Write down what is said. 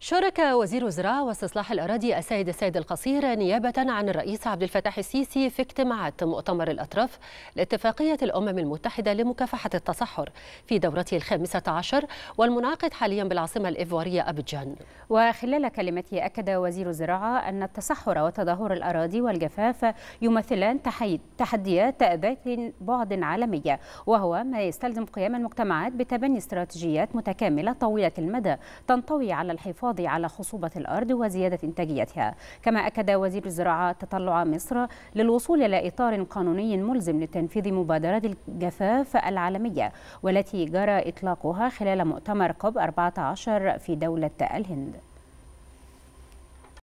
شارك وزير الزراعة واستصلاح الأراضي السيد السيد القصير نيابة عن الرئيس عبد الفتاح السيسي في اجتماعات مؤتمر الأطراف لاتفاقية الأمم المتحدة لمكافحة التصحر في دورته الخامسة عشر والمنعقد حاليا بالعاصمة الإيفوارية أبجان وخلال كلمته أكد وزير الزراعة أن التصحر وتدهور الأراضي والجفاف يمثلان تحديات ذات بعد عالمية وهو ما يستلزم قيام المجتمعات بتبني استراتيجيات متكاملة طويلة المدى تنطوي على الحفاظ الحفاظ على خصوبة الأرض وزيادة إنتاجيتها كما أكد وزير الزراعة تطلع مصر للوصول إلى إطار قانوني ملزم لتنفيذ مبادرة الجفاف العالمية والتي جرى إطلاقها خلال مؤتمر كوب 14 في دولة الهند